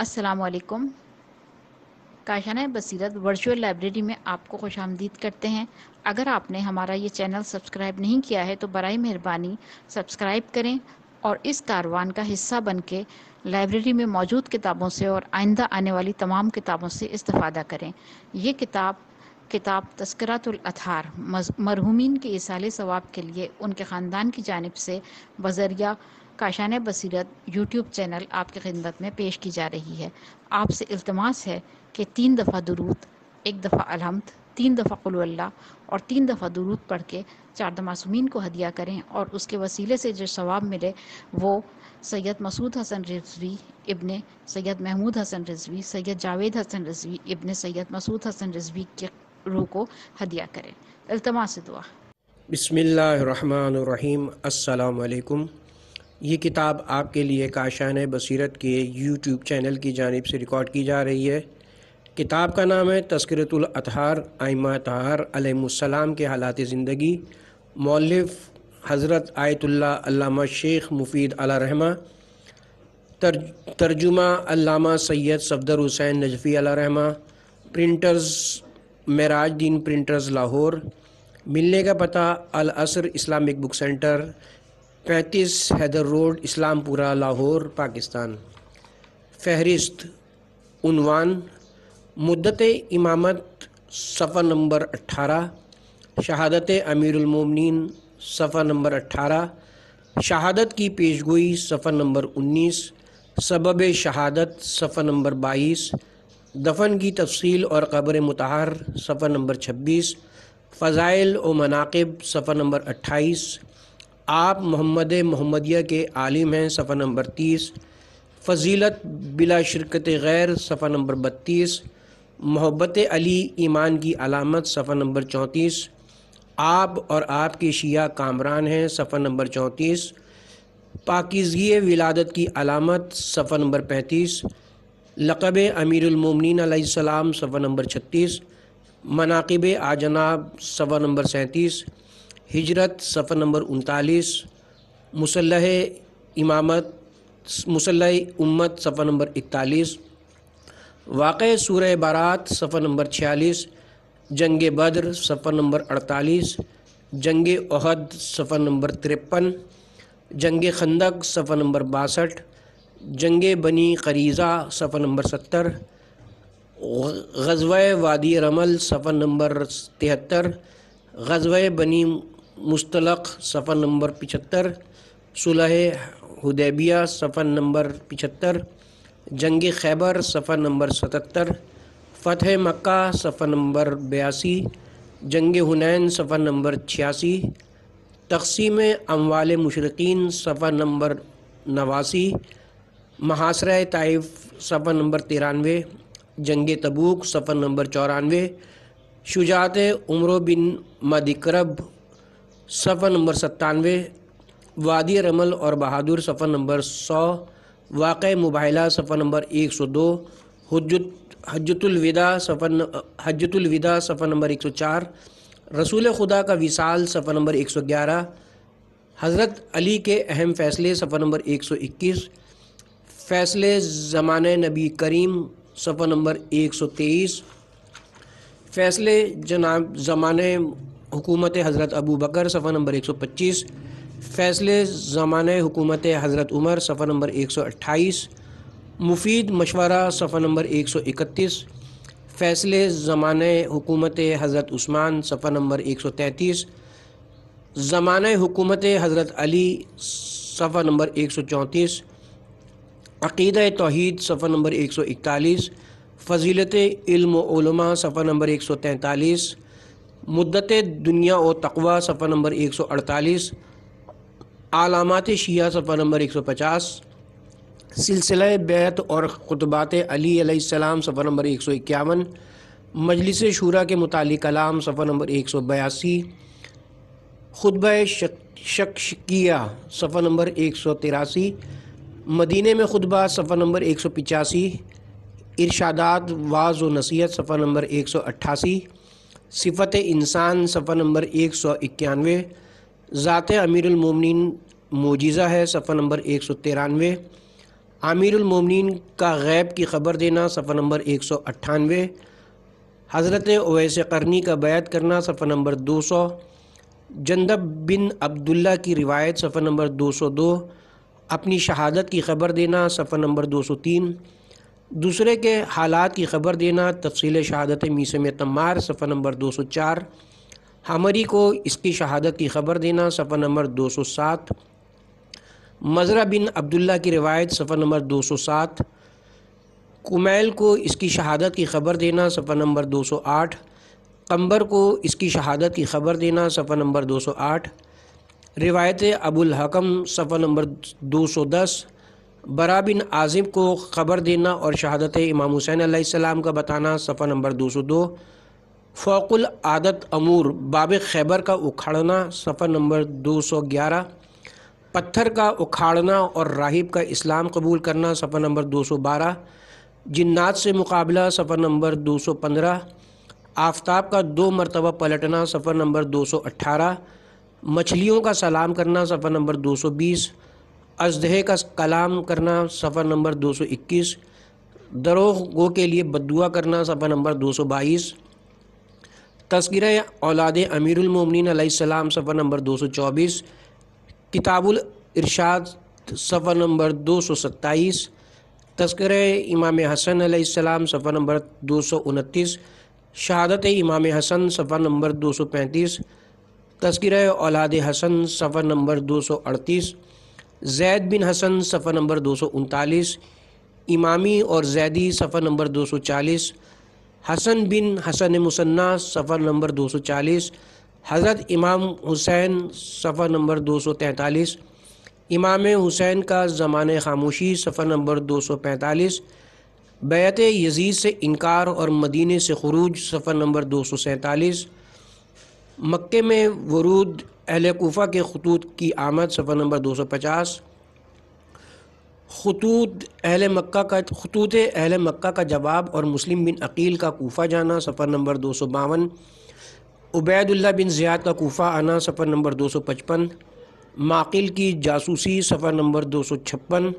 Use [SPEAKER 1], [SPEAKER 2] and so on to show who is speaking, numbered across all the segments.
[SPEAKER 1] असलकुम काशाना बसीरत virtual library में आपको खुश आमदीद करते हैं अगर आपने हमारा ये चैनल सब्सक्राइब नहीं किया है तो बर मेहरबानी सब्सक्राइब करें और इस कारवान का हिस्सा बन के लाइब्रेरी में मौजूद किताबों से और आइंदा आने वाली तमाम किताबों से इस्तफ़ादा करें ये किताब किताब तस्करातुलथार मरहूमिन के इसाले सवाब के लिए उनके ख़ानदान की जानब से बजरिया काशान बसीरत यूट्यूब चैनल आपकी खिदमत में पेश की जा रही है आपसे अल्तमास है कि तीन दफ़ा दुरूद एक दफ़ा अलहमद तीन दफ़ा कुल्ला और तीन दफ़ा दुरूद पढ़ के चार मासूमीन को हदिया करें और उसके वसीले से जो सवाब मिले वो सैयद मसूद हसन रिजवी इब्ने सैयद महमूद हसन रिजवी सैयद जावेद हसन रिजवी इब्ने सैयद मसूद हसन रिजवी के रूह को हदिया करें अल्तमा से दुआ बसमिल्लर रहीम ये किताब आपके लिए काशान बसीरत के यूट्यूब चैनल की जानब से रिकॉर्ड की जा रही है किताब का नाम है अतहार आइमा तहार अलैहिस्सलाम के हालात ज़िंदगी मौलफ हज़रत आयतुल्लामा शेख मुफीद रहमा तर, तर्जुमा अल्लामा सैयद सफदर हुसैन नजफ़ी रहमा प्रिंटर्स मराज दीन प्रिंटर्स लाहौर मिलने का पता अल असर इस्लामिक बुक सेंटर पैंतीस हैदर रोड इस्लामपुरा लाहौर पाकिस्तान फहरिस्त उनवान मुद्दत इमामत सफ़ा नंबर अट्ठारह शहादत अमीरमिन सफ़ा नंबर अट्ठारह शहादत की पेशगोई सफ़ा नंबर उन्नीस सबब शहादत सफ़ा नंबर बाईस दफन की तफसील और कब्र मतहर सफ़ा नंबर छब्बीस फ़ज़ाइल व मनाकब सफ़ा नंबर अट्ठाईस आप मोहम्मद मोहम्मदिया के आलिम हैं सफ़ा नंबर तीस फजीलत बिला शिरकत गैर सफ़ा नंबर बत्तीस मोहब्बत अली ईमान की अलामत सफ़ा नंबर चौंतीस आप और आपके शिया कामरान हैं सफ़ा नंबर चौंतीस पाकिजगी विलादत की अलामत सफ़ा नंबर पैंतीस लकब अमीरमिन सफ़ा नंबर छत्तीस मनाकब आजनाब सफ़ा नंबर सैंतीस हिजरत सफ़र नंबर उनतालीस मुसल इमामत मुसल उम्मत सफ़र नंबर इकतालीस वाक़ सूर बारात सफ़र नंबर छियालीस जंग बद्र सफ़र नंबर अड़तालीस जंग अहद सफ़र नंबर तिरपन जंग खंदक सफ़र नंबर बासठ जंग बनी खरीजा सफ़र नंबर सत्तर गजवा वादी रमल सफ़र नंबर तिहत्तर गजव बनी मुस्तलक सफ़र नंबर पिछत्तर सुलह हदैबिया सफ़र नंबर पिछत्तर जंग खैबर सफ़र नंबर सतहत्तर फ़तह मक्का सफ़र नंबर बयासी जंग हुनैन सफ़र नंबर छियासी तकसीम अमवाल मशरकिन सफ़र नंबर नवासी महासरा ताइफ सफ़र नंबर तिरानवे जंग तबूक सफ़र नंबर चौरानवे शुजात उम्र बिन मदिकरब सफ़र नंबर सत्तानवे वादी रमल और बहादुर सफ़र नंबर सौ वाक़ मुबाहला सफर नंबर एक सौ दो हजत हजतुलविदा सफ़र हजतुलविदा सफ़र नंबर एक सौ चार रसूल खुदा का विसाल सफर नंबर एक सौ ग्यारह हज़रत अली के अहम फ़ैसले सफ़र नंबर एक सौ इक्कीस फ़ैसले ज़मान नबी करीम सफर नंबर एक सौ तेईस फ़ैसले जनाब ज़मान हुकूमत हज़रत अबू बकर सफ़ा नंबर 125 फ़ैसले ज़माने हुकूमत हज़रत उमर सफ़ा नंबर 128 मुफीद मशवरा सफ़ा नंबर 131 फ़ैसले ज़माने हुकूमत हज़रत उस्मान सफ़ा नंबर 133 ज़माने हुकूमत हज़रत अली सफ़ा नंबर 134 अक़ीद तोहद सफ़ा नंबर 141 फ़जीलत इल्म सफ़ा नंबर 143 मुद्दत दुनिया और तकवा सफ़ा नंबर एक सौ अड़तालीस आलामत शिया सफ़ा नंबर एक सौ पचास सिलसिला बैत और खुतबात अली सलाम सफ़ा नंबर एक सौ इक्यावन मजलिस शूरा के मुतल कलाम सफ़ा नंबर एक सौ बयासी खुतब शख्शिया सफ़ा नंबर एक सौ तिरासी मदीने में खुतबा सफ़ा नंबर एक सौ पचासी इरशादात वाज व नसीहत सफ़ा नंबर एक सौ अट्ठासी सिफत इंसान सफ़ा नंबर एक सौ इक्यानवे ज़ात अमीरमिन मोजिज़ा है सफ़ा नंबर एक सौ तिरानवे आमिरमिन का गैब की ख़बर देना सफ़ा नंबर एक सौ अट्ठानवे हज़रत ओवैस करनी का बैत करना सफ़ा नंबर दो सौ जन्दब बिन अब्दुल्ला की रिवायत सफ़ा नंबर दो सौ दो अपनी शहादत की ख़बर देना सफ़ा नंबर दो सौ तीन दूसरे के हालात की खबर देना तफसील शहादत मीसम तमार सफ़र नंबर दो सौ चार हमरी को इसकी शहादत की खबर देना सफ़र नंबर दो सौ सात मज़रा बिन अब्दुल्ला की रिवायत सफ़र नंबर दो सौ सात कुमैल को इसकी शहादत की खबर देना सफ़र नंबर दो सौ आठ कम्बर को इसकी शहादत की खबर देना सफ़र नंबर दो सौ आठ रिवायत अबुल हकम नंबर दो सौ दस बरा बिन आज़िम को ख़बर देना और शहादत इमाम हुसैन आसमाम का बताना सफ़ा नंबर दो सौ दो फ़ोकुल आदत अमूर बाब खैबर का उखाड़ना सफ़ा नंबर दो सौ ग्यारह पत्थर का उखाड़ना और राहिब का इस्लाम कबूल करना सफ़ा नंबर दो सौ बारह जन्ात से मुकाबला सफर नंबर दो सौ पंद्रह आफ्ताब का दो मरतबा पलटना सफर नंबर दो सौ अट्ठारह मछलियों का सलाम करना सफर नंबर दो सौ बीस अजदहे का कलाम करना सफ़र नंबर 221 दरोगो के लिए बदुआ करना सफ़र नंबर 222 तस्कर औलाद अमीरमिन सलाम दो नंबर 224 किताबुल इरशाद सफ़र नंबर 227 तस्कर इमाम हसन सलाम सफ़र नंबर 229 शहादत इमाम हसन सफ़र नंबर 235 तस्कर औलाद हसन सफ़र नंबर 238 जैद बिन हसन सफर नंबर दो सौ उनतालीस इमामी और जैदी सफर नंबर दो सौ चालीस हसन बिन हसन मुसन्ना सफर नंबर दो सौ चालीस हज़रत इमाम हुसैन सफर नंबर दो सौ तैंतालीस इमाम हुसैन का ज़मान खामोशी सफर नंबर दो सौ पैंतालीस बैत यजीज़ से इनकार और मदीने से खरूज सफर नंबर दो सौ सैंतालीस मक्के में वरूद अहल कोफ़ा के खतूत की आमद सफ़र नंबर दो सौ पचास खतूत अहल मक्का का खतूत अहल मक्का का जवाब और मुस्लिम बिन अकील का कोफ़ा जाना सफ़र नंबर दो सौ बावन उबैदुल्ला बिन ज़ियाद का कोफ़ा आना सफ़र नंबर दो सौ पचपन माकिल की जासूसी सफ़र नंबर दो सौ छप्पन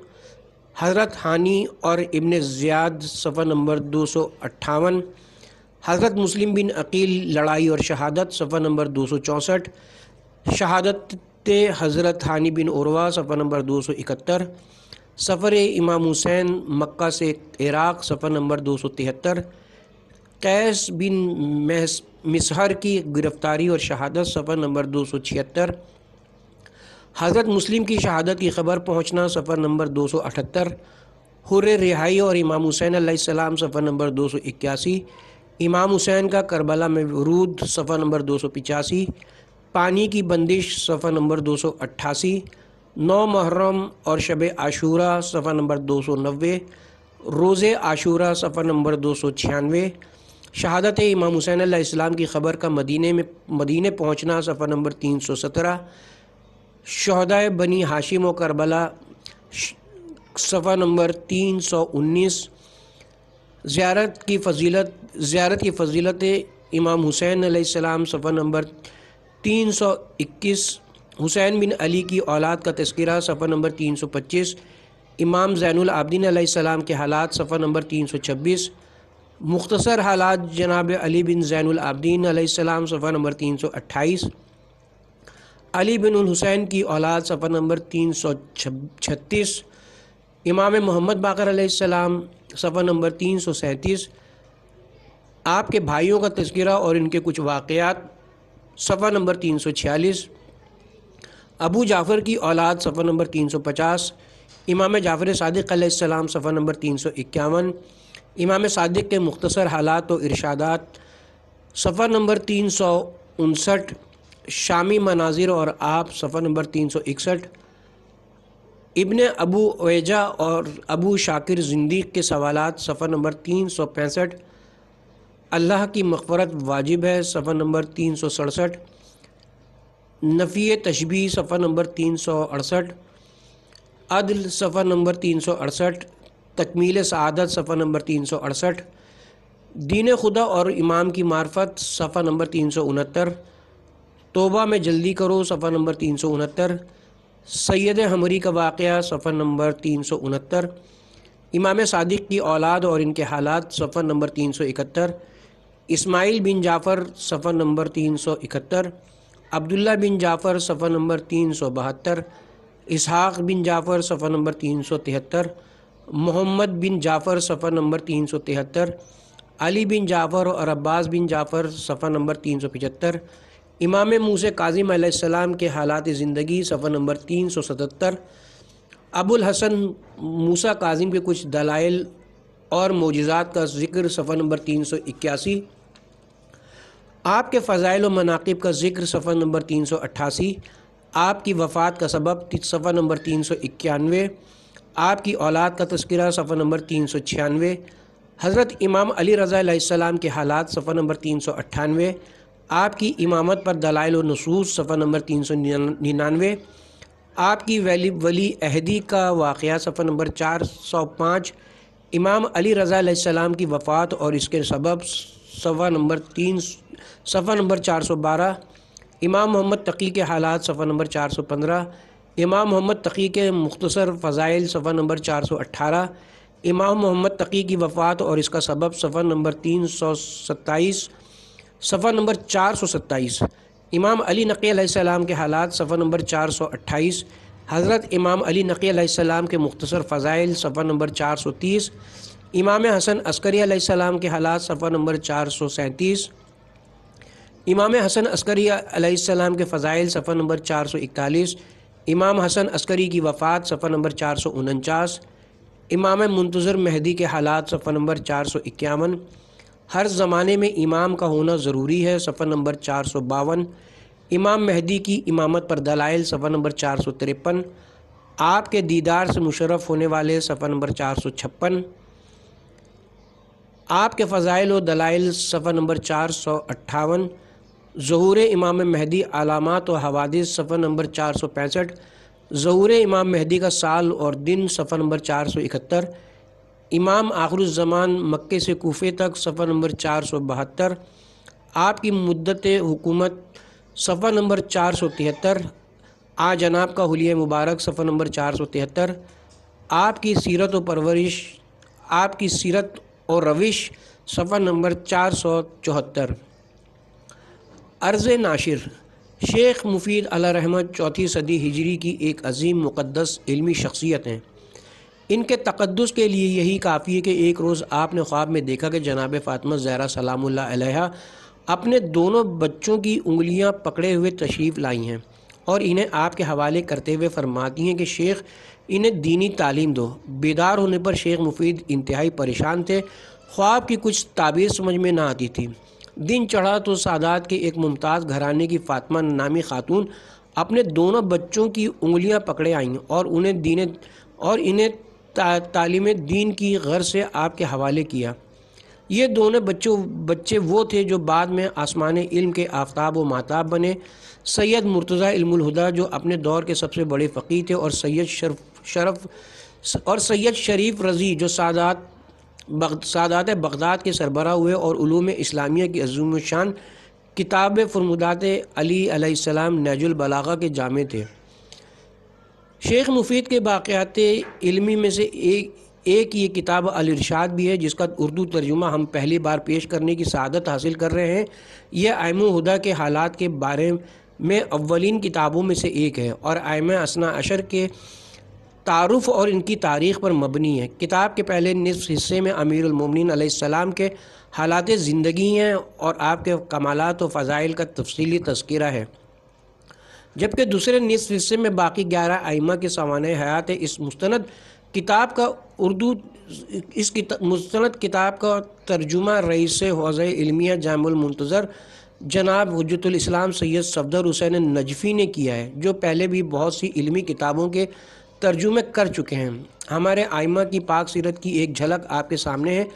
[SPEAKER 1] हज़रत हानी और इबन ज़ियाद सफ़र नंबर दो सौ अट्ठावन हज़रत मुस्लिम बिन अकील लड़ाई और शहादत सफ़र नंबर दो सौ चौंसठ शहादत हज़रत हानी बिन औरवा सफ़र नंबर दो सौ इकहत्तर सफ़र इमाम हुसैन मक् से इराक़ सफ़र नंबर दो सौ तिहत्तर कैस बिन महस मिसहर की गिरफ़्तारी और शहादत सफ़र नंबर दो सौ छिहत्तर हज़रत मुस्लिम की शहादत की खबर पहुँचना सफ़र नंबर दो सौ अठहत्तर हुर रिहाई और इमाम हुसैन आसमाम सफ़र नंबर दो सौ इक्यासी इमाम हुसैन का करबला में वरूद सफ़र नंबर दो सौ पिचासी पानी की बंदिश सफ़ा नंबर दो सौ अट्ठासी नौ मुहर्रम और शब आशूरा सफ़ा नंबर दो सौ नबे रोज़े आशूरा सफ़ा नंबर दो सौ छियानवे शहादत इमाम हुसैन इस्लाम की ख़बर का मदीने में मदीने पहुँचना सफ़ा नंबर तीन सौ सत्रह शहदा बनी हाशिम व करबला सफ़ा नंबर तीन सौ उन्नीस ज़्यारत की फजीलत ज़्यारत की फजीलत इमाम हुसैन सफ़ा नंबर तीन सौ इक्कीस हुसैन बिन अली की औलाद का तस्करा सफ़र नंबर तीन सौ पच्चीस इमाम ज़ैनुल आब्दीन सलाम के हालात सफर नंबर तीन सौ छब्बीस मुख्तसर हालात जनाब अली बिन ज़ैनुल आब्दीन सलाम सफ़र नंबर तीन सौ अट्ठाईस अली बिन हुसैन की औलाद सफ़र नंबर तीन सौ छत्तीस इमाम मोहम्मद बाकर सलाम सफ़र नंबर तीन सौ सैंतीस आपके भाइयों का तस्करा और इनके कुछ वाक़ सफ़ा नंबर तीन सौ छियालीस अबू जाफ़र की औलाद सफ़ा नंबर तीन सौ पचास इमाम जाफ़र सदक सलाम सफ़ा नंबर तीन सौ इक्यावन इमाम सदक के मुख्तसर हालात और इरशादात सफ़ा नंबर तीन सौ उनसठ शामी मनाजिर और आप सफ़ा नंबर तीन सौ इकसठ इबन अबू ओजा और अबू शाकिर जिंदी के सवालत सफ़ा नंबर तीन सौ पैंसठ अल्लाह की मफफरत वाजिब है सफ़र नंबर तीन सौ सड़सठ नफ़ी तशबी सफ़र नंबर तीन सौ अड़सठ अदल सफ़र नंबर तीन सौ अड़सठ तकमील सदत सफ़र नंबर तीन सौ अड़सठ दीन खुदा और इमाम की मार्फत सफ़र नंबर तीन सौ उनहत्तर तोबा में जल्दी करो सफ़र नंबर तीन सौ उनहत्तर सैद हमरी का वाक़ सफ़र नंबर तीन सौ उनहत्तर इमाम सदक़ की औलाद और इनके हालात सफ़र नंबर तीन सौ इकहत्तर इस्माइल बिन जाफ़र सफ़र नंबर तीन सौ इकहत्तर अब्दुल्ला बिन जाफ़र सफ़र नंबर तीन सौ बहत्तर इसहाक बिन जाफ़र सफ़र नंबर तीन सौ तिहत्तर मोहम्मद बिन जाफ़र सफ़र नंबर तीन सौ तिहत्तर अली बिन जाफ़र और अब्बास बिन जाफ़र सफ़र नंबर तीन सौ पचहत्तर इमाम मूस काजिम आसमाम के हालात ज़िंदगी सफ़र नंबर तीन सौ सतहत्तर अबुल हसन मूसा काजिम के कुछ दलाइल और मोजात का जिक्र सफ़र नंबर तीन सौ इक्यासी आपके फ़ज़ाइल मनाकब का जिक्र सफ़र नंबर तीन सौ अट्ठासी आपकी वफ़ात का सबब सफ़र नंबर तीन सौ इक्यानवे आपकी औलाद का तस्करा सफ़र नंबर तीन सौ छियानवे हज़रत इमाम अली रज़ा के हालात सफ़र नंबर तीन सौ अट्ठानवे आपकी इमामत पर दलाइल नसूस सफ़र नंबर तीन सौ निन्यानवे आपकी वली वली अहदी का वाक़ सफ़र नंबर चार सौ पाँच इमाम अली रज़ा की वफ़ात और इसके सबब सफ़ा नंबर तीन सफ़ा नंबर चार सौ बारह इमाम मोहम्मद तकी के हालात सफ़ा नंबर चार सौ पंद्रह इमाम मोहम्मद तकी के मुख्तसर फ़ज़ाइल सफ़ा नंबर चार सौ अट्ठारह इमाम मोहम्मद तकी की वफ़ात और इसका सबब सफ़ा नंबर तीन सौ सत्ताईस सफ़ा नंबर चार सौ सत्ताईस इमाम अली नकी सलाम के हालात सफ़ा नंबर चार सौ अट्ठाईस हज़रत इमाम अली नकी सलाम के मुख्तसर फ़ज़ाइल सफ़ा नंबर चार सौ तीस इमाम हसन अस्करी सलाम के हालात सफ़ा नंबर चार सौ सैंतीस इमाम हसन अस्करी सलाम के फ़ज़ाइल सफ़ा नंबर चार सौ इकतालीस इमाम हसन अस्करी की वफ़ात सफ़ा नंबर चार सौ उनचास इमाम मुंतज़र महदी के हालात सफ़ा नंबर चार सौ इक्यावन हर ज़माने में इमाम का होना ज़रूरी है सफ़ा नंबर चार सौ बावन इमाम महदी की इमामत पर दलाइल सफ़ा नंबर चार सौ तिरपन आपके दीदार से मुशरफ होने वाले सफ़ा नंबर चार सौ छप्पन आपके फ़ज़ाइल और दलाइल सफ़ा नंबर चार सौ अट्ठावन ज़हूर इमाम महदी अलामत व हवादिस सफ़ा नंबर चार सौ पैंसठ ज़हूर इमाम महदी का साल और दिन सफ़ा नंबर चार सौ इकहत्तर इमाम आखरुज़मान मक्के से कोफ़े तक सफ़ा नंबर चार सौ बहत्तर आपकी मुद्दत हुकूमत सफ़ा नंबर चार सौ तिहत्तर आ जनाब का हुलिया मुबारक सफ़ा नंबर चार सौ तिहत्तर आपकी सीरत व परवरिश आपकी सीरत और रविश सफ़ा नंबर चार सौ चौहत्तर अर्ज़ नाशिर शेख मुफीद रहमत चौथी सदी हिजरी की एक अजीम मुक़दस इलमी शख्सियत हैं इनके तकदस के लिए यही काफ़ी है कि एक रोज़ आपने ख्वाब में देखा कि जनाब फ़ातमा ज़ैरा सलाम अपने दोनों बच्चों की उंगलियां पकड़े हुए तशरीफ़ लाई हैं और इन्हें आपके हवाले करते हुए फरमाती हैं कि शेख इन्हें दीनी तालीम दो बेदार होने पर शेख मुफीद इंतहाई परेशान थे ख्वाब की कुछ ताबीर समझ में ना आती थी दिन चढ़ा तो सादात के एक मुमताज़ घराने की फातमा नामी खातून अपने दोनों बच्चों की उंगलियां पकड़े आईं और उन्हें दीन और इन्हें ता, तालीम दीन की गर से आपके हवाले किया ये दोनों बच्चों बच्चे वो थे जो बाद में आसमान इल्म के आफ्ताब व माताब बने सैयद मुर्तज़ा इल्मुलहुदा जो अपने दौर के सबसे बड़े फ़कीर थे और सैयद शरफ शरफ और सैयद शरीफ रज़ी जो सादात सादात बगदाद के सरबरा हुए और ूम इस्लामिया की अजूम शान किताब फरमुदात अली सलाम नजुलबलागा के जामे थे शेख मुफीद के बाक़ात इलमी में से एक एक ये किताब अलरशाद भी है जिसका उर्दू तर्जुमा हम पहली बार पेश करने की सदत हासिल कर रहे हैं यह आयम हुदा के हालात के बारे में अवलिन किताबों में से एक है और आयम असना अशर के तारफ़ और इनकी तारीख़ पर मबनी है किताब के पहले निसफ हिस्से में अमीरमिन सलाम के हालात ज़िंदगी हैं और आपके कमालत व फ़ज़ाइल का तफसली तस्करा है जबकि दूसरे निसफ हिस्से में बाकी ग्यारह आइमा के सामान हयात इस मुस्ंद किताब का उर्दू इस किता, मुस्ंद किताब का तर्जुमा रईस हौज़ इलमिया जामुलमतज़र जनाब हजतलाम सैयद सफदर हुसैन नजफ़ी ने किया है जो पहले भी बहुत सी इलमी किताबों के तर्जुमे कर चुके हैं हमारे आइमा की पाक सीरत की एक झलक आपके सामने है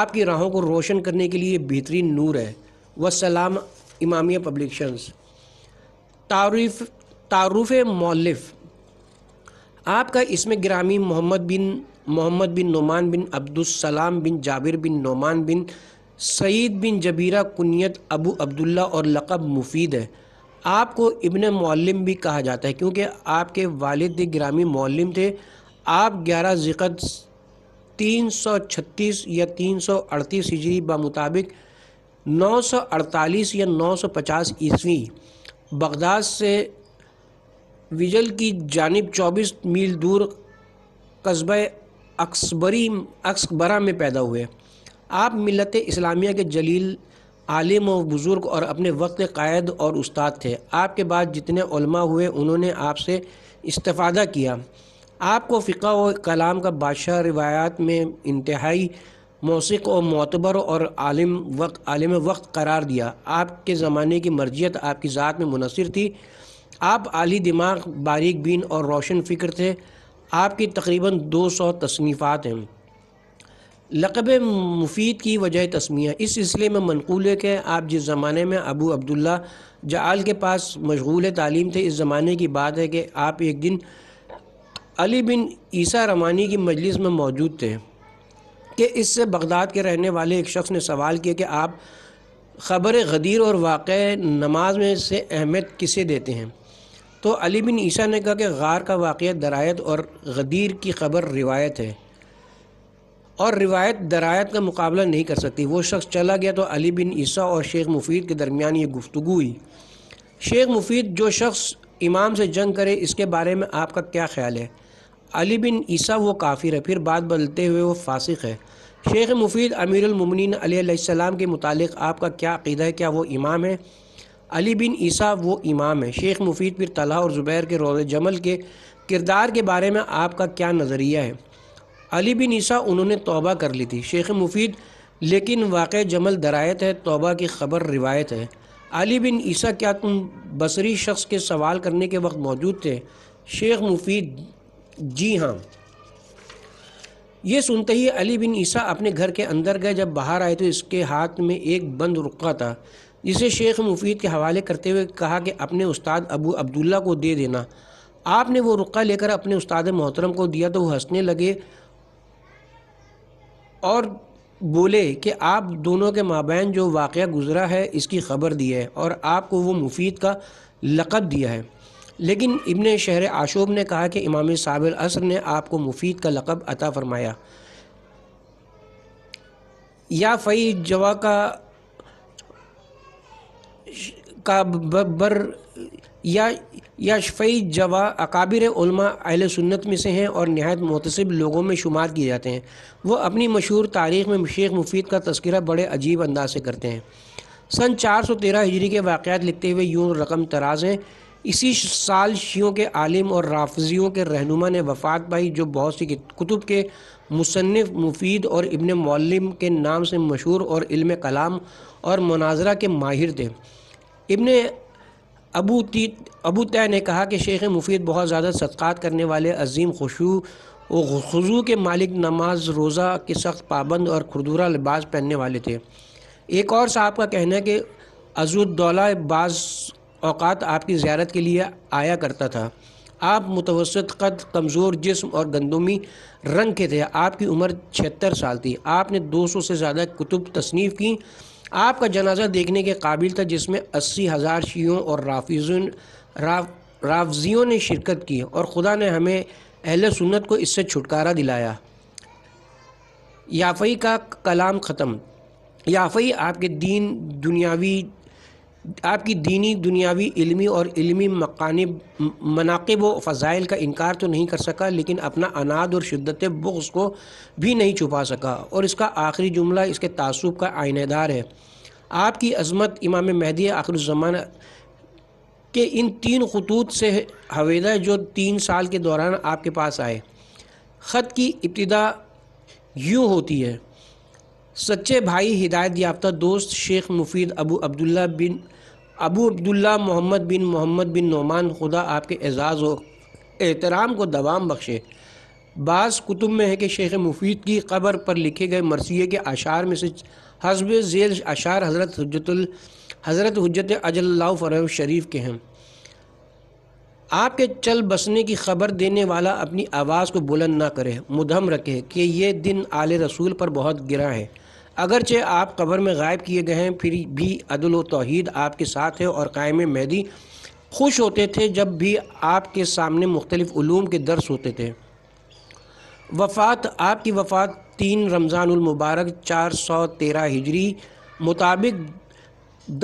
[SPEAKER 1] आपकी राहों को रोशन करने के लिए बेहतरीन नूर है वसलाम इमामिया पब्लिकशंस तारुफ तारुफ मौलफ़ आपका इसमें ग्रामी मोहम्मद बिन मोहम्मद बिन नोमान बिन अब्दुलसलाम बिन जाबिर बिन नोमान बिन सईद बिन जबीरा कुनीत अबू अब्दुल्ला और लक़ब मुफीद है आपको इबन मौलम भी कहा जाता है क्योंकि आपके वालद ग्रामी मौलम थे आप ग्यारह ज़िक़त तीन सौ छत्तीस या तीन सौ अड़तीस हिजरी मुताबिक नौ सौ अड़तालीस या नौ सौ पचास ईस्वी बगदाद से विजल की जानब चौबीस मील दूर कस्बे अक्सबरी अक्सबरा में पैदा हुए आप मिलत इस्लामिया के जलील आलिम व बुज़ुर्ग और अपने वक्त कायद और उस्ताद थे आपके बाद जितने उलमा हुए उन्होंने आपसे इस्तफ़ादा किया आपको फ़िका व कलाम का बादशाह रिवायात में इंतहाई मौसिक और मोतबर और आलिम वक्त आलिम वक्त करार दिया आपके ज़माने की मर्जियत आपकी ज़ात में मुनसर थी आप आली दिमाग बारीक बीन और रोशन फ़िक्र थे आपकी तकरीबन दो सौ तसनीफ़ात हैं लकब मुफीद की वजह तस्मिया इस सिलसिले में मनकूल है कि आप जिस ज़माने में अबू अब्दुल्ला जाल के पास मशगूल तालीम थे इस ज़माने की बात है कि आप एक दिन अली बिन ईसा रमानी की मजलिस में मौजूद थे कि इससे बगदाद के रहने वाले एक शख्स ने सवाल किया कि आप ख़बर गदीर और वाक़ नमाज में से अहमियत किसे देते हैं तो अली बिन ईसा ने कहा कि गार का वाक़ दरायत और गदीर की खबर रिवायत है और रिवायत दरायत का मुकाबला नहीं कर सकती वो शख्स चला गया तो अली बिन ईसा और शेख मुफीद के दरमियान ये गुफ्तु हुई शेख मुफीद जो शख्स इमाम से जंग करे इसके बारे में आपका क्या ख्याल है अली बिन ईसा वो काफिर है फिर बात बदलते हुए वो फासिक है शेख मुफीद अमीरमिन आसमाम के मुतालिक आपका क्या अकीदा है क्या वो इमाम है अली बिन ईसा वो इमाम है शेख मुफीद फिर तला और ज़ुबैर के रोज़ जमल के किरदार के बारे में आपका क्या नज़रिया है अली बिन ईसा उन्होंने तोबा कर ली थी शेख मुफीद लेकिन वाक़ जमल दरायत है तोबा की खबर रिवायत है अली बिन ईसा क्या तुम बसरी शख्स के सवाल करने के वक्त मौजूद थे शेख मुफीद जी हाँ ये सुनते ही अली बिन ईसा अपने घर के अंदर गए जब बाहर आए तो इसके हाथ में एक बंद रुका था जिसे शेख मुफीद के हवाले करते हुए कहा कि अपने उस्ताद अबू अब्दुल्ला को दे देना आपने वो रुका लेकर अपने उस्ताद मोहतरम को दिया तो वो हंसने लगे और बोले कि आप दोनों के माबेन जो वाक़ गुज़रा है इसकी ख़बर दी है और आपको वो मुफीद का लक़ब दिया है लेकिन इबन शहर आशोब ने कहा कि इमाम साबिल असर ने आपको मुफीद का लक़ब अता फ़रमाया या फ़ई जवा का का बर या या जवा अकाबिर उलमा अहल सुन्नत में से हैं और नहायत मुतसब लोगों में शुमार किए जाते हैं वो अपनी मशहूर तारीख़ में शेख मुफीद का तस्करा बड़े अजीब अंदाज से करते हैं सन 413 हिजरी के वाक़ात लिखते हुए यूं रकम तराज हैं इसी साल शियों के आलिम और राफजियों के रहनुमा ने वफात पाई जो बहुत सी कुतुब के मुसनफ़ मुफीद और इबन मौलम के नाम से मशहूर और इल्म कलाम और मनाजरा के माहिर थे इबन अबू ती अबू तय ने कहा कि शेख मुफीद बहुत ज़्यादा सदक़ात करने वाले अजीम खुशू और खुजू के मालिक नमाज रोज़ा के सख्त पाबंद और खुरदुरा लिबास पहनने वाले थे एक और साहब का कहना है कि अजुद्दौला बाज़ अवत आपकी ज्यारत के लिए आया करता था आप मुतवसत कद कमज़ोर जिस्म और गंदमी रंग के थे आपकी उम्र छिहत्तर साल थी आपने दो सौ से ज़्यादा कुतुब तसनीफ़ की आपका जनाजा देखने के काबिल था जिसमें अस्सी हज़ार शीयों और राफिजुन राफ राफजियों ने शिरकत की और ख़ुदा ने हमें अहल सुन्नत को इससे छुटकारा दिलाया याफ़ई का कलाम ख़त्म याफ़ई आपके दीन दुनियावी आपकी दीनी दुनियावी इल्मी और इल्मी मकानब मनाकब व फ़ज़ाइल का इनकार तो नहीं कर सका लेकिन अपना अनाद और शिद्दत बुख्स को भी नहीं छुपा सका और इसका आखिरी जुमला इसके तसुब का आयनेदार है आपकी अजमत इमाम महदी आखिरज़मान के इन तीन खतूत से हवेदा जो तीन साल के दौरान आपके पास आए ख़त की इब्तदा यूँ होती है सच्चे भाई हिदायत याफ्ता दोस्त शेख मुफीद अबू अब्दुल्ला बिन अबू अब्दुल्ला मोहम्मद बिन मोहम्मद बिन नोमान खुदा आपके एजाज़ व एहतराम को दवाम बख्शे बास कुतुब में है कि शेख मुफीद की कबर पर लिखे गए मरसी के अशार में से हसब जेल अशार हज़रत हजतल हज़रत हजरत अजल्ला फ़रम शरीफ के हैं आपके चल बसने की खबर देने वाला अपनी आवाज़ को बुलंद ना करे मुदम रखे कि ये दिन आले रसूल पर बहुत गिरा है अगरचे आप कबर में गायब किए गए हैं फिर भी अदल व तोहद आपके साथ है और कायम मेहदी खुश होते थे जब भी आपके सामने मुख्तलिफ़ूम के दर्स होते थे वफात आपकी वफात तीन रमज़ानमबारक चार सौ तेरह हिजरी मुताबिक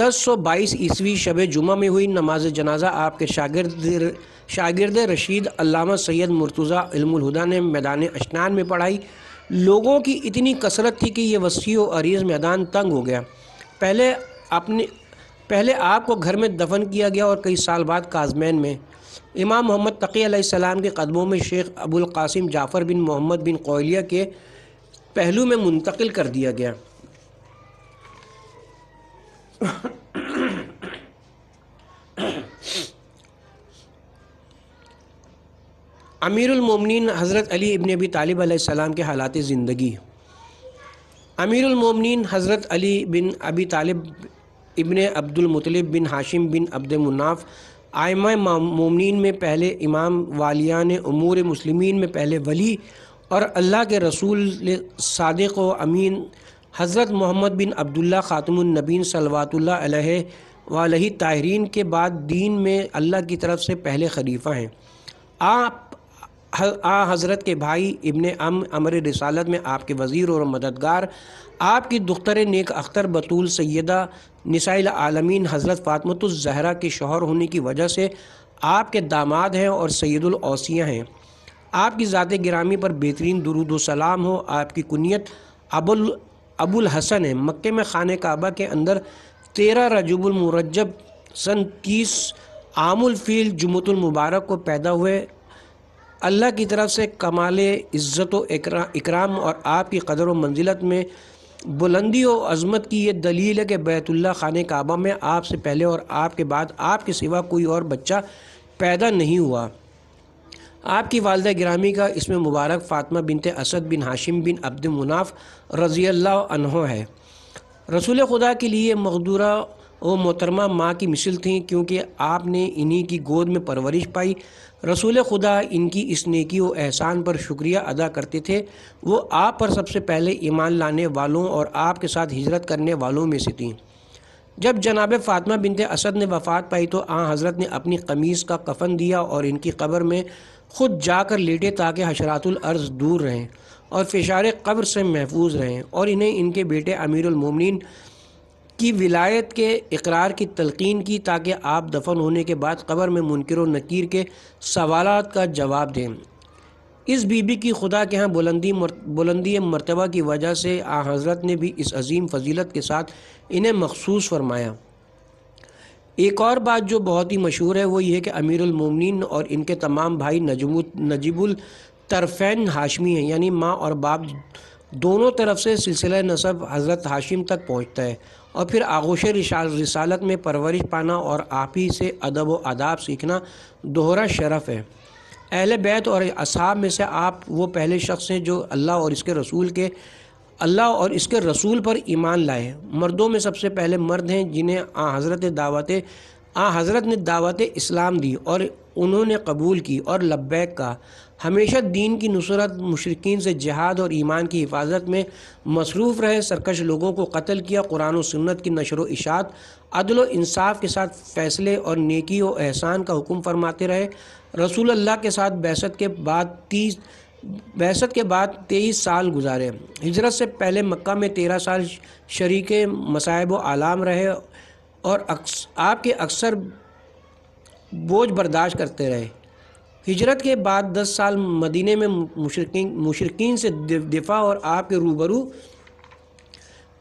[SPEAKER 1] दस सौ बाईस ईस्वी शब जुमा में हुई नमाज जनाजा आपके शागिर्द शागिर्द रशीद अलामा सैद मुर्तज़ा इल्मुलहुदा ने मैदान अशनान में पढ़ाई लोगों की इतनी कसरत थी कि ये वसी अरीज़ मैदान तंग हो गया पहले अपने पहले आपको घर में दफन किया गया और कई साल बाद काजमैन में इमाम मोहम्मद तकी सलाम के कदमों में शेख अबुल कासिम जाफ़र बिन मोहम्मद बिन कोलिया के पहलू में मुंतकिल कर दिया गया अमीरमिन हज़रत अली इबन अबी तालिब आसमाम के हालात ज़िंदगी मोमिनीन हज़रत अली बिन अबी तालिब इबन मुतलिब बिन हाशिम बिन अब्द मुनाफ आयमा ममिन में पहले इमाम वालिया ने अमूर मुसलिमीन में पहले वली और अल्लाह के रसूल सदक़ व अमीन हज़रत मोहम्मद बिन अब्दुल्ला ख़ातमनबीन सलवातुल्ला वाली ताहरीन के बाद दीन में अल्लाह की तरफ से पहले खलीफा हैं आप आ हज़रत के भाई इबन अम अमर रसालत में आपके वज़ीर और मददगार आपकी दुख्तर नेक अख्तर बतूल सैदा निसाइल आलमीन हज़रत फ़ातमतुलजहरा के शोहर होने की वजह से आपके दामाद हैं और सैदुलौसिया हैं आपकी ज़ात गिरामी पर बेहतरीन दरुद सलाम हो आपकी कुनीत अबुल अबुल हसन है मक्के में खान काबा के अंदर तेरह रजबुलमरजब सन तीस आमुल फील को पैदा हुए अल्लाह की तरफ से कमाल इज़्ज़त इकराम और आपकी कदर व मंजिलत में बुलंदी और अजमत की ये दलील है कि बैतुल्ला खान काबा में आपसे पहले और आपके बाद आपके सिवा कोई और बच्चा पैदा नहीं हुआ आपकी वालद ग्रामी का इसमें मुबारक फ़ातमा बिनते असद बिन हाशिम बिन अब्दुल मुनाफ रज़ी अल्लाह है रसूल खुदा के लिए मकदूरा ओ मोहतरमा माँ की मिसल थी क्योंकि आपने इन्हीं की गोद में परवरिश पाई रसूल खुदा इनकी इस नेकी व एहसान पर शुक्रिया अदा करते थे वो आप पर सबसे पहले ईमान लाने वालों और आपके साथ हिजरत करने वालों में से थी जब जनाब फ़ातमा बिनते असद ने वफ़ात पाई तो आ हज़रत ने अपनी कमीज़ का कफन दिया और इनकी कब्र में ख़ुद जाकर लेटे ताकि हशरातुल अर्ज़ दूर रहें और फ़िशार कब्र से महफूज रहें और इन्हें इनके बेटे अमीरमिन की विलायत के इकरार की तलकिन की ताकि आप दफन होने के बाद कबर में मुनकर नकीर के सवाल का जवाब दें इस बीबी की खुदा के यहाँ बुलंदी बुलंदी मरतबा की वजह से आ हज़रत ने भी इस अजीम फजीलत के साथ इन्हें मखसूस फरमाया एक और बात जो बहुत ही मशहूर है वो ये है कि अमीरमिन और इनके तमाम भाई नजमु नजीबुल तरफ़ैन हाशमी हैं यानी माँ और बाप दोनों तरफ से सिलसिला नसब हज़रत हाशिम तक पहुँचता है और फिर आगोश रिसालत में परवरिश पाना और आप ही से अदब व आदाब सीखना दोहरा शरफ़ है अहल बैत और असाब में से आप वो पहले शख्स हैं जो अल्लाह और इसके रसूल के अल्लाह और इसके रसूल पर ईमान लाए मर्दों में सबसे पहले मर्द हैं जिन्हें आ हज़रत दावत आ हज़रत ने दावत इस्लाम दी और उन्होंने कबूल की और लब्बैक का हमेशा दीन की नुसरत मुशरकिन से जहाद और ईमान की हिफाजत में मसरूफ़ रहे सरकश लोगों को कत्ल किया कुरान सन्नत की नशर इशात अदल इंसाफ के साथ फ़ैसले और नेकी व एहसान का हुक्म फरमाते रहे रसूल अल्लाह के साथ बैसत के बाद तीस बहसत के बाद तेईस साल गुजारे हजरत से पहले मक्का में तेरह साल शरीक मसायब आलाम रहे और अक्स, आपके अक्सर बोझ बर्दाश्त करते रहे हिजरत के बाद दस साल मदीने में मुशरकिन मुशरकिन से दिफा और आपके रूबरू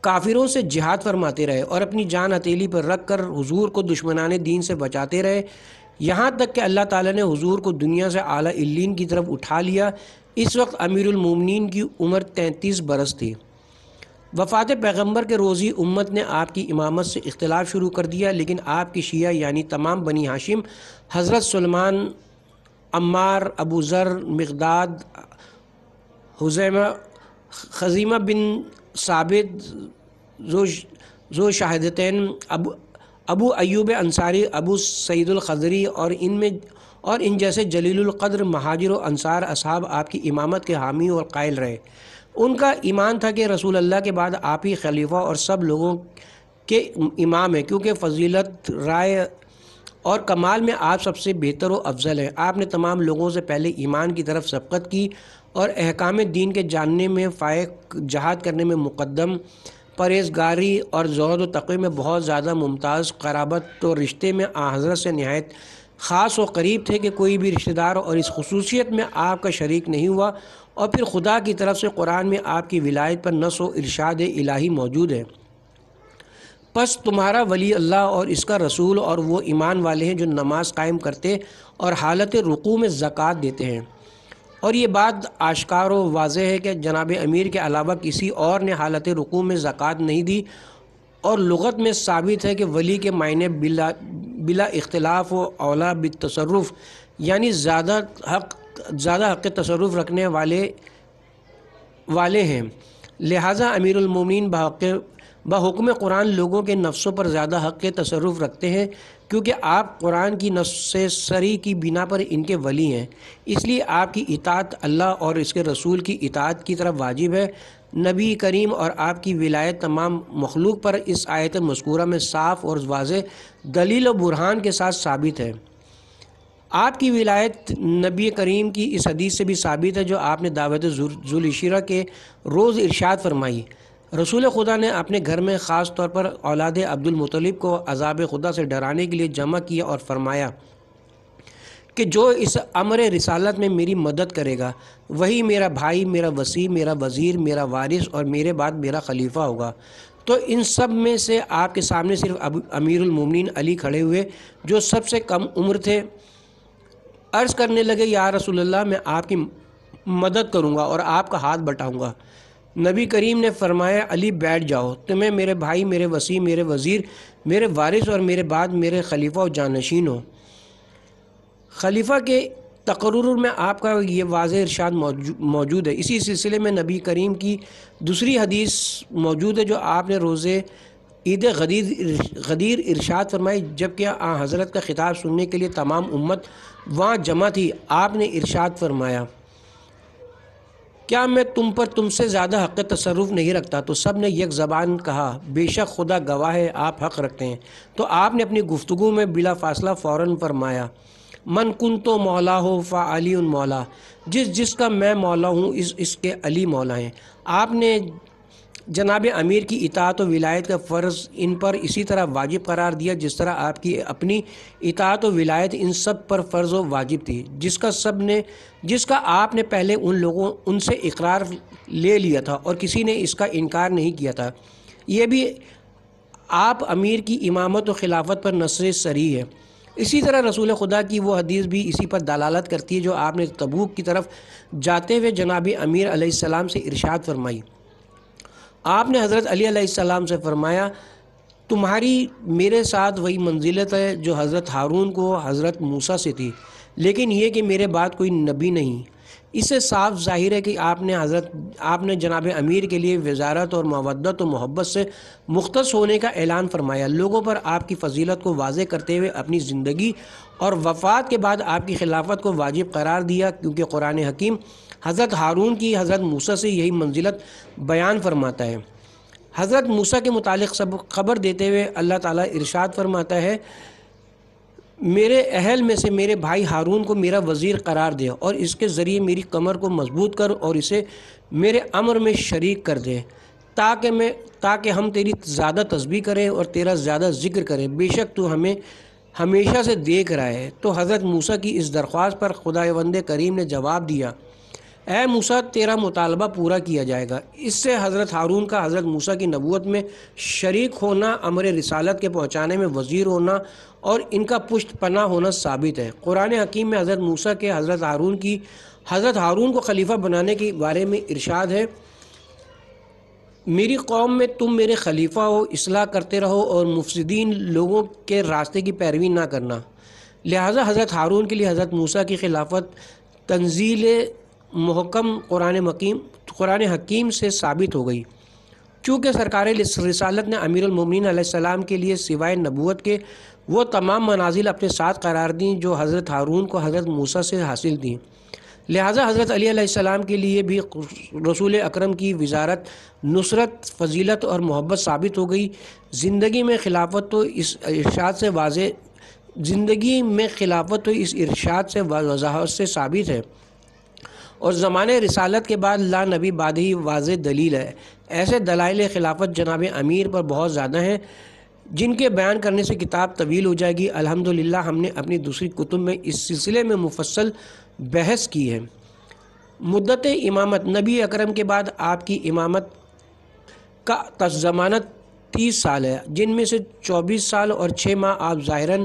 [SPEAKER 1] काफिरों से जिहाद फरमाते रहे और अपनी जान हथेली पर रख कर हजूर को दुश्मनान दीन से बचाते रहे यहाँ तक कि अल्लाह ताला ने हुजूर को दुनिया से आला इल्लीन की तरफ उठा लिया इस वक्त अमीरमिन की उम्र तैंतीस बरस थी वफ़ात पैगम्बर के रोज़ी उम्मत ने आपकी इमामत से इख्तलाफ शुरू कर दिया लेकिन आपकी शिया यानी तमाम बनी हाशिम हज़रत सलमान अम्मार अबू ज़र मकदाद हुजैमा खजीमा बिन साबित जो जो शाहदतैन अब अबू अयूब अंसारी अबू सईदुलखदरी और इनमें और इन जैसे जलीलुल्क़द्र महाजिर अनसार असहाब आपकी इमामत के हामी और कायल रहे उनका ईमान था कि रसूल अल्लाह के बाद आप ही खलीफा और सब लोगों के इमाम हैं क्योंकि फजीलत राय और कमाल में आप सबसे बेहतर व अफजल हैं आपने तमाम लोगों से पहले ईमान की तरफ सबकत की और अहकाम दीन के जानने में फ़ायक जहाद करने में मुकदम परहेजगारी और जहद व तक़े में बहुत ज़्यादा मुमताज़ कराबत तो रिश्ते में हज़रत से नहायत ख़ास व करीब थे कि कोई भी रिश्तेदार और इस खसूसियत में आपका शरीक नहीं हुआ और फिर खुदा की तरफ से कुरान में आपकी विलायत पर नस व इरशाद इलाही मौजूद है बस तुम्हारा वली अल्लाह और इसका रसूल और वो ईमान वाले हैं जो नमाज कायम करते और हालत रुकू में ज़क़़त देते हैं और ये बात आशकार व वाज है कि जनाब अमीर के अलावा किसी और ने हालत रुकू में ज़क़़त नहीं दी और लगत में साबित है कि वली के मायने बिला बिला इख्तलाफ व अला बसरफ़ यानी ज़्यादा हक ज़्यादा हक तसरुफ रखने वाले वाले हैं लिहाजा अमीरमिन बहक़ बहुक्म कुरान लोगों के नफ्सों पर ज़्यादा हक़ के तसरफ़ रखते हैं क्योंकि आप कुरान की नफ्स सरी की बिना पर इनके वली हैं इसलिए आपकी इतात अल्लाह और इसके रसूल की इतात की तरफ वाजिब है नबी करीम और आपकी विलायत तमाम मखलूक पर इस आयत मस्कूरा में साफ़ और वाज दलील और बुरहान के साथ साबित है आपकी विलायत नबी करीम की इस हदीस से भी साबित है जो आपने दावत जुलशरा के रोज़ इरशाद फरमाई रसूल खुदा ने अपने घर में ख़ास तौर पर औलाद अब्दुलमतलब को अजाब खुदा से डराने के लिए जमा किया और फरमाया कि जो इस अमर रिसालत में मेरी मदद करेगा वही मेरा भाई मेरा वसी मेरा वज़ीर मेरा वारिस और मेरे बाद मेरा खलीफा होगा तो इन सब में से आपके सामने सिर्फ अमीरमिन अली खड़े हुए जो सबसे कम उम्र थे अर्ज़ करने लगे या रसूलुल्लाह मैं आपकी मदद करूँगा और आपका हाथ बटाऊँगा नबी करीम ने फरमाया अली बैठ जाओ तुम्हें मेरे भाई मेरे वसी मेरे वज़ीर मेरे वारिस और मेरे बाद मेरे खलीफा और जानशीन हो खलीफा के तकरूर में आपका ये वाज इरशाद मौजूद है इसी सिलसिले में नबी करीम की दूसरी हदीस मौजूद है जो आपने रोज़े ईद गदीर गदीर इरशाद फरमाई जबकि हज़रत का ख़िताब सुनने के लिए तमाम उम्मत वहाँ जमा थी आपने इरशाद फरमाया क्या मैं तुम पर तुमसे ज़्यादा हक़ तसरफ नहीं रखता तो सब ने यक ज़बान कहा बेशक खुदा गवाह है आप हक़ रखते हैं तो आपने अपनी गुफ्तु में बिला फासला फ़ौर फरमाया मन कुन तो मौला हो फ़ा अली उन मौला जिस जिसका मैं मौला हूँ इस इसके अली मौला हैं आपने जनाब अमीर की इतात व विलायत का फ़र्ज़ इन पर इसी तरह वाजिब करार दिया जिस तरह आपकी अपनी इतात व विलायत इन सब पर फ़र्ज़ व वाजिब थी जिसका सब ने जिसका आपने पहले उन लोगों उनसे इकरार ले लिया था और किसी ने इसका इनकार नहीं किया था यह भी आप अमीर की इमामत व खिलाफत पर नसर सरी है इसी तरह रसूल खुदा की वह हदीस भी इसी पर दलालत करती है जो आपने तबूक की तरफ जाते हुए जनाब अमीर सलाम से इरशाद फरमाई आपने हज़रत अली सलाम से फ़रमाया तुम्हारी मेरे साथ वही मंजिलत है जो हज़रत हारून को हज़रत मूसा से थी लेकिन यह कि मेरे बाद कोई नबी नहीं इससे साफ जाहिर है कि आपने हज़रत आपने जनाब अमीर के लिए वजारत और मवदत और मोहब्बत से मुख्त होने का ऐलान फरमाया लोगों पर आपकी फजीलत को वाज करते हुए अपनी ज़िंदगी और वफात के बाद आपकी खिलाफत को वाजिब करार दिया क्योंकि कुरान हकीम हज़रत हारून की हज़रत मूसा से यही मंजिलत बयान फरमाता है हज़रत मूसा के मुतल सब खबर देते हुए अल्लाह ताली इरशाद फरमाता है मेरे अहल में से मेरे भाई हारून को मेरा वज़ीर करार दे और इसके ज़रिए मेरी कमर को मजबूत कर और इसे मेरे अमर में शरीक कर दे ताकि मैं ताकि हम तेरी ज़्यादा तस्वीर करें और तेरा ज़्यादा जिक्र करें बेशक तू हमें हमेशा से देख रहा है तो हज़रत मूसा की इस दरख्वास्त पर खुदा वंद करीम ने जवाब दिया ए मूसा तेरा मुतालबा पूरा किया जाएगा इससे हज़रत हारून का हज़रत मूसा की नबूत में शरीक होना अमर रिसालत के पहुँचाने में वज़ीर होना और इनका पुष्ट पना होना साबित है कुरान हकीम में हज़रत मूसा के हज़रत हारून की हज़रत हारून को खलीफा बनाने के बारे में इरशाद है मेरी कौम में तुम मेरे खलीफा हो असलाह करते रहो और मुफसदीन लोगों के रास्ते की पैरवी ना करना लिहाजा हज़रत हारून के लिए हज़रत मूसा की खिलाफत तंजील महकम कुरान मकीम कुरान हकीम से साबित हो गई चूँकि सरकार रिसालत ने अमीरमिन के लिए सिवाय नबूत के वो तमाम मनाजिल अपने साथ करार दी जो हज़रत हारून को हज़रत मूसा से हासिल दी लिहाजा हज़रत अलीसम के लिए भी रसूल अकरम की वजारत नुसरत फजीलत और मोहब्बत साबित हो गई ज़िंदगी में खिलाफत तो इस इर्शाद से वाज ज़िंदगी में खिलाफत तो इस इर्शाद से वजाहत से साबित है और ज़मान रसालत के बाद ला नबी बाद ही वाज दलील है ऐसे दलाइल खिलाफत जनाब अमीर पर बहुत ज़्यादा हैं जिनके बयान करने से किताब तवील हो जाएगी अल्हम्दुलिल्लाह हमने अपनी दूसरी कुतुब में इस सिलसिले में मुफसल बहस की है मुद्दत इमामत नबी अकरम के बाद आपकी इमामत का ज़मानत तीस साल है जिनमें से चौबीस साल और छः माह आप ज़ाहिरा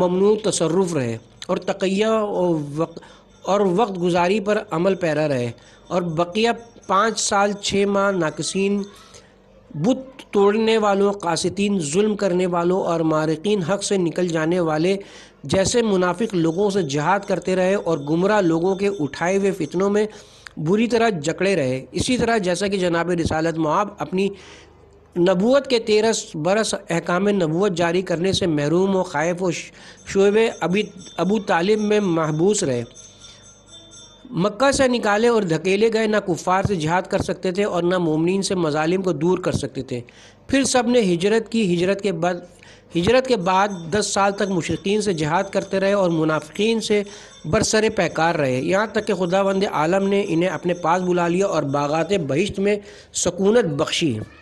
[SPEAKER 1] ममनू तसरफ़ रहे और तकैया और वक्त और वक्त गुजारी पर अमल पैरा रहे और बकिया पाँच साल छः माह नाकसिन बुत तोड़ने वालों कासतीन जुल्म करने वालों और मारकिन हक से निकल जाने वाले जैसे मुनाफिक लोगों से जहाद करते रहे और गुमराह लोगों के उठाए हुए फितनों में बुरी तरह जकड़े रहे इसी तरह जैसा कि जनाब रिसालत मुआब अपनी नबूत के तेरह बरस अहकाम नबूत जारी करने से महरूम व ख़ायफ व शुब अभी अबू तालिब में महबूस रहे मक्का से निकाले और धकेले गए ना कुफार से जिहाद कर सकते थे और ना मोमिन से मजालिम को दूर कर सकते थे फिर सब ने हिजरत की हिजरत के बाद हिजरत के बाद दस साल तक मुशरकिन से जहाद करते रहे और मुनाफिकीन से बरसर पैकार रहे यहाँ तक कि खुदा वंद आलम ने इन्हें अपने पास बुला लिया और बागात बहिश्त में सकूनत बख्शी